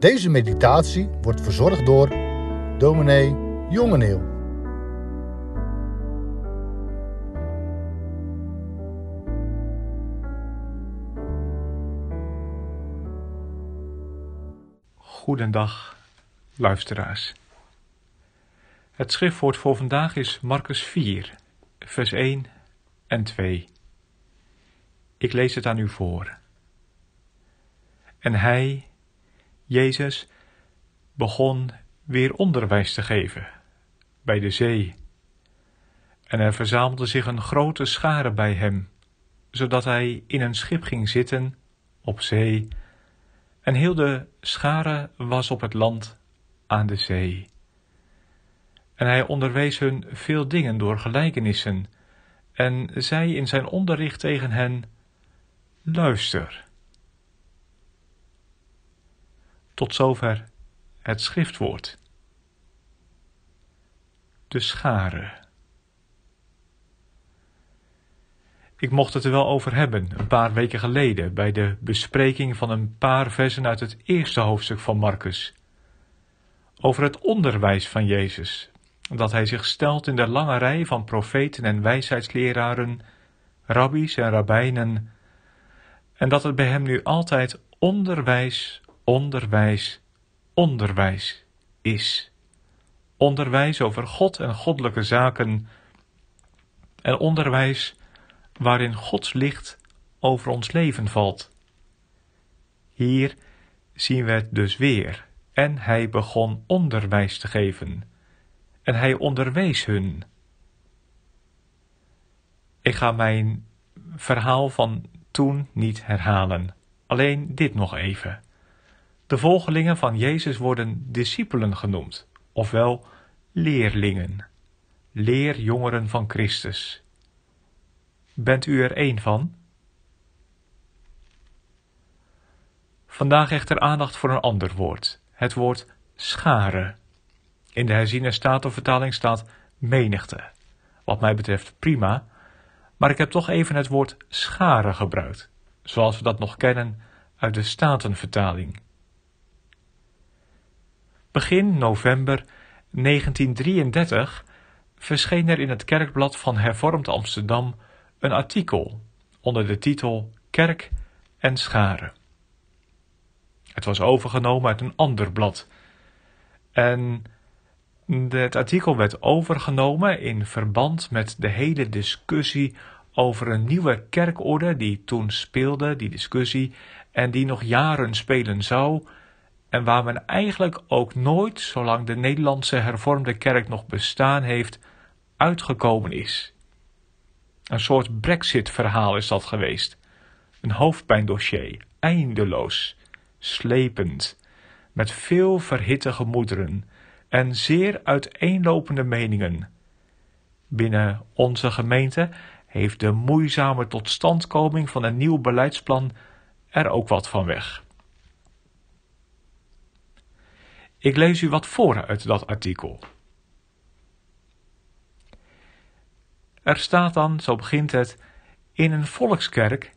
Deze meditatie wordt verzorgd door dominee Jongeneel. Goedendag, luisteraars. Het schriftwoord voor vandaag is Marcus 4, vers 1 en 2. Ik lees het aan u voor. En hij, Jezus begon weer onderwijs te geven bij de zee. En er verzamelde zich een grote schare bij hem, zodat hij in een schip ging zitten op zee. En heel de schare was op het land aan de zee. En hij onderwees hun veel dingen door gelijkenissen, en zei in zijn onderricht tegen hen: Luister. Tot zover het schriftwoord. De scharen. Ik mocht het er wel over hebben, een paar weken geleden, bij de bespreking van een paar versen uit het eerste hoofdstuk van Marcus. Over het onderwijs van Jezus, dat hij zich stelt in de lange rij van profeten en wijsheidsleraren, rabbies en rabbijnen, en dat het bij hem nu altijd onderwijs onderwijs onderwijs is. Onderwijs over God en goddelijke zaken en onderwijs waarin Gods licht over ons leven valt. Hier zien we het dus weer. En hij begon onderwijs te geven. En hij onderwees hun. Ik ga mijn verhaal van toen niet herhalen. Alleen dit nog even. De volgelingen van Jezus worden discipelen genoemd, ofwel leerlingen, leerjongeren van Christus. Bent u er een van? Vandaag echter aandacht voor een ander woord, het woord scharen. In de herziene statenvertaling staat menigte. Wat mij betreft prima, maar ik heb toch even het woord scharen gebruikt, zoals we dat nog kennen uit de statenvertaling. Begin november 1933 verscheen er in het Kerkblad van Hervormd Amsterdam een artikel onder de titel Kerk en Scharen. Het was overgenomen uit een ander blad. En het artikel werd overgenomen in verband met de hele discussie over een nieuwe kerkorde die toen speelde, die discussie, en die nog jaren spelen zou en waar men eigenlijk ook nooit, zolang de Nederlandse hervormde kerk nog bestaan heeft, uitgekomen is. Een soort Brexit-verhaal is dat geweest. Een hoofdpijndossier, eindeloos, slepend, met veel verhitte gemoederen en zeer uiteenlopende meningen. Binnen onze gemeente heeft de moeizame totstandkoming van een nieuw beleidsplan er ook wat van weg. Ik lees u wat voor uit dat artikel. Er staat dan, zo begint het, in een volkskerk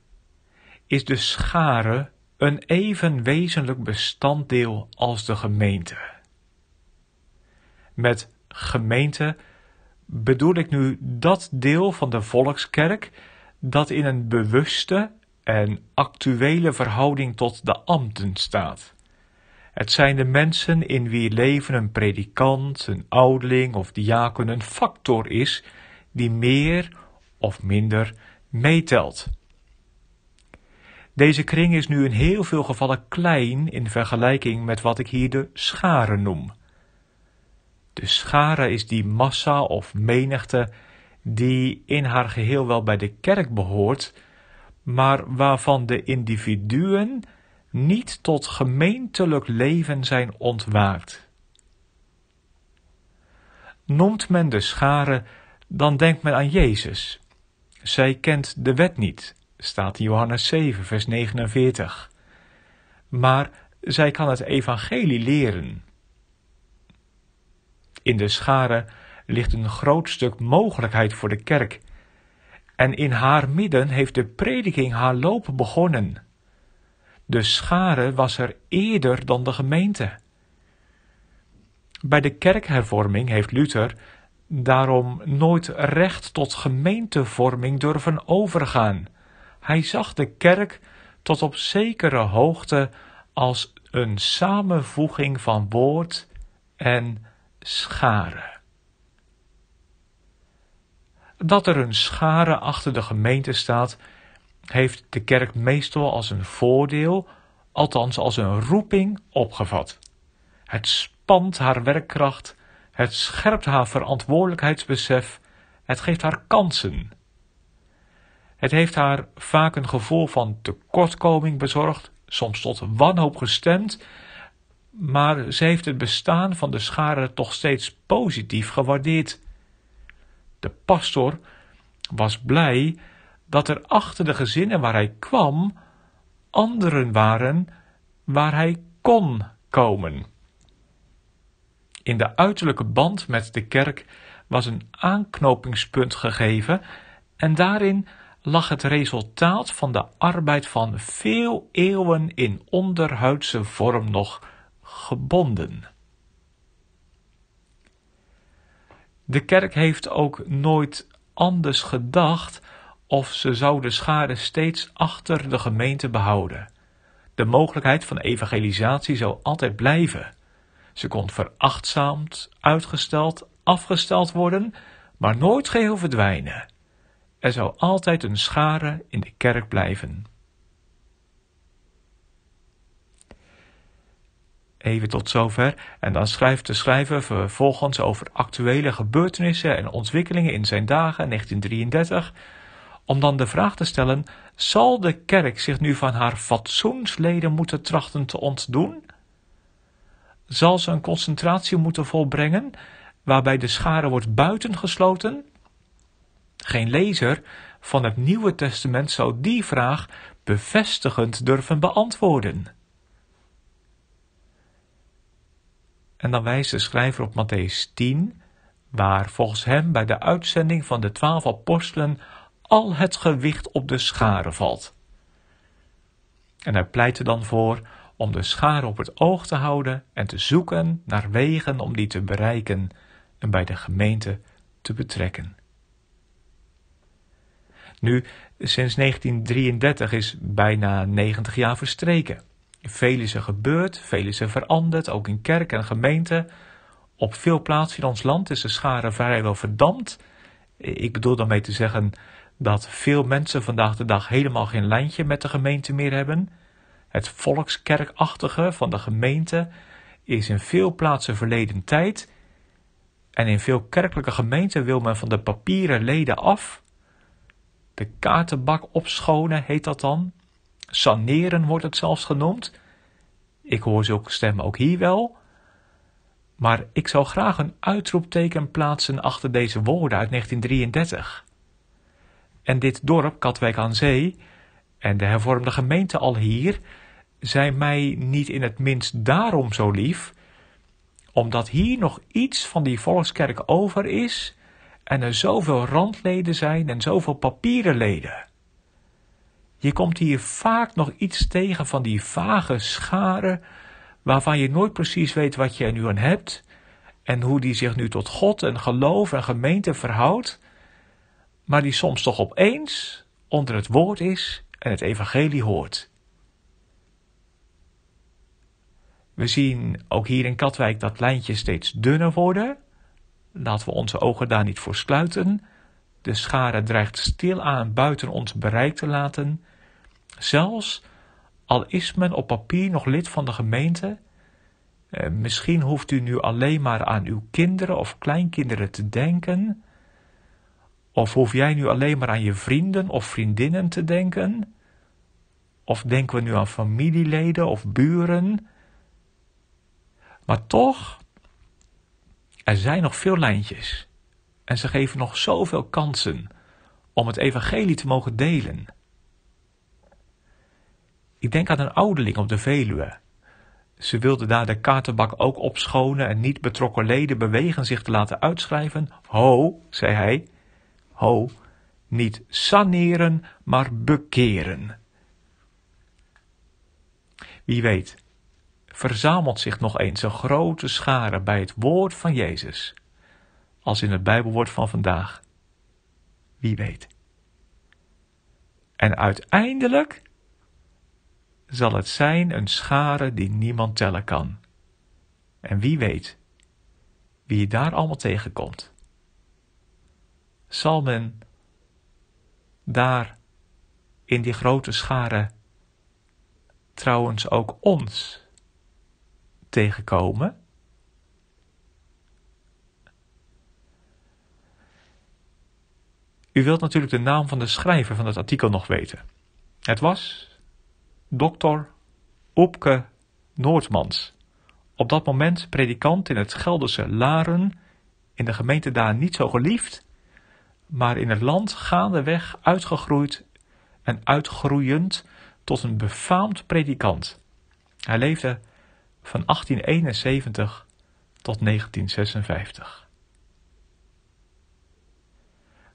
is de schare een even wezenlijk bestanddeel als de gemeente. Met gemeente bedoel ik nu dat deel van de volkskerk dat in een bewuste en actuele verhouding tot de ambten staat. Het zijn de mensen in wie leven een predikant, een ouderling of diaken een factor is die meer of minder meetelt. Deze kring is nu in heel veel gevallen klein in vergelijking met wat ik hier de schare noem. De schare is die massa of menigte die in haar geheel wel bij de kerk behoort, maar waarvan de individuen niet tot gemeentelijk leven zijn ontwaakt. Noemt men de schare, dan denkt men aan Jezus. Zij kent de wet niet, staat in Johannes 7, vers 49. Maar zij kan het evangelie leren. In de schare ligt een groot stuk mogelijkheid voor de kerk. En in haar midden heeft de prediking haar loop begonnen. De schare was er eerder dan de gemeente. Bij de kerkhervorming heeft Luther daarom nooit recht tot gemeentevorming durven overgaan. Hij zag de kerk tot op zekere hoogte als een samenvoeging van woord en schare. Dat er een schare achter de gemeente staat, heeft de kerk meestal als een voordeel, althans als een roeping, opgevat. Het spant haar werkkracht, het scherpt haar verantwoordelijkheidsbesef, het geeft haar kansen. Het heeft haar vaak een gevoel van tekortkoming bezorgd, soms tot wanhoop gestemd, maar ze heeft het bestaan van de scharen toch steeds positief gewaardeerd. De pastor was blij dat er achter de gezinnen waar hij kwam anderen waren waar hij kon komen. In de uiterlijke band met de kerk was een aanknopingspunt gegeven en daarin lag het resultaat van de arbeid van veel eeuwen in onderhuidse vorm nog gebonden. De kerk heeft ook nooit anders gedacht of ze zouden de schade steeds achter de gemeente behouden. De mogelijkheid van evangelisatie zou altijd blijven. Ze kon verachtzaamd, uitgesteld, afgesteld worden, maar nooit geheel verdwijnen. Er zou altijd een schare in de kerk blijven. Even tot zover. En dan schrijft de schrijver vervolgens over actuele gebeurtenissen en ontwikkelingen in zijn dagen 1933 om dan de vraag te stellen: zal de kerk zich nu van haar fatsoensleden moeten trachten te ontdoen? Zal ze een concentratie moeten volbrengen waarbij de schare wordt buitengesloten? Geen lezer van het Nieuwe Testament zou die vraag bevestigend durven beantwoorden. En dan wijst de schrijver op Matthäus 10, waar volgens hem bij de uitzending van de twaalf apostelen al het gewicht op de scharen valt. En hij pleitte dan voor om de schare op het oog te houden en te zoeken naar wegen om die te bereiken en bij de gemeente te betrekken. Nu, sinds 1933 is bijna 90 jaar verstreken. Veel is er gebeurd, veel is er veranderd, ook in kerk en gemeente. Op veel plaatsen in ons land is de schare vrijwel verdampt. Ik bedoel daarmee te zeggen, dat veel mensen vandaag de dag helemaal geen lijntje met de gemeente meer hebben. Het volkskerkachtige van de gemeente is in veel plaatsen verleden tijd. En in veel kerkelijke gemeenten wil men van de papieren leden af. De kaartenbak opschonen heet dat dan. Saneren wordt het zelfs genoemd. Ik hoor zulke stemmen ook hier wel. Maar ik zou graag een uitroepteken plaatsen achter deze woorden uit 1933. En dit dorp, Katwijk aan Zee, en de hervormde gemeente al hier, zijn mij niet in het minst daarom zo lief, omdat hier nog iets van die volkskerk over is en er zoveel randleden zijn en zoveel papieren leden. Je komt hier vaak nog iets tegen van die vage scharen waarvan je nooit precies weet wat je er nu aan hebt en hoe die zich nu tot God en geloof en gemeente verhoudt maar die soms toch opeens onder het woord is en het evangelie hoort. We zien ook hier in Katwijk dat lijntjes steeds dunner worden. Laten we onze ogen daar niet voor sluiten. De schare dreigt stilaan buiten ons bereik te laten. Zelfs al is men op papier nog lid van de gemeente, eh, misschien hoeft u nu alleen maar aan uw kinderen of kleinkinderen te denken. Of hoef jij nu alleen maar aan je vrienden of vriendinnen te denken? Of denken we nu aan familieleden of buren? Maar toch, er zijn nog veel lijntjes. En ze geven nog zoveel kansen om het evangelie te mogen delen. Ik denk aan een ouderling op de Veluwe. Ze wilde daar de kaartenbak ook opschonen en niet betrokken leden bewegen zich te laten uitschrijven. Ho, zei hij, Ho, niet saneren, maar bekeren. Wie weet, verzamelt zich nog eens een grote schare bij het woord van Jezus, als in het Bijbelwoord van vandaag. Wie weet. En uiteindelijk zal het zijn een schare die niemand tellen kan. En wie weet wie je daar allemaal tegenkomt zal men daar in die grote schare trouwens ook ons tegenkomen? U wilt natuurlijk de naam van de schrijver van het artikel nog weten. Het was Dokter Oepke Noordmans. Op dat moment predikant in het Gelderse Laren, in de gemeente daar niet zo geliefd, maar in het land gaandeweg uitgegroeid en uitgroeiend tot een befaamd predikant. Hij leefde van 1871 tot 1956.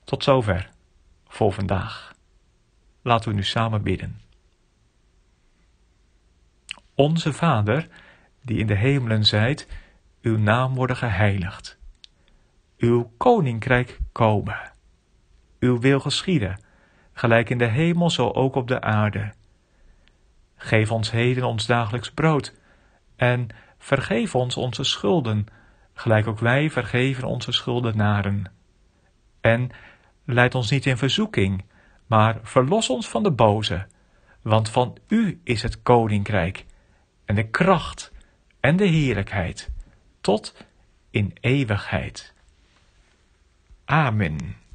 Tot zover voor vandaag. Laten we nu samen bidden. Onze Vader, die in de hemelen zijt, uw naam worden geheiligd. Uw koninkrijk komen uw wil geschieden, gelijk in de hemel, zo ook op de aarde. Geef ons heden ons dagelijks brood en vergeef ons onze schulden, gelijk ook wij vergeven onze schuldenaren. En leid ons niet in verzoeking, maar verlos ons van de boze, want van u is het koninkrijk en de kracht en de heerlijkheid tot in eeuwigheid. Amen.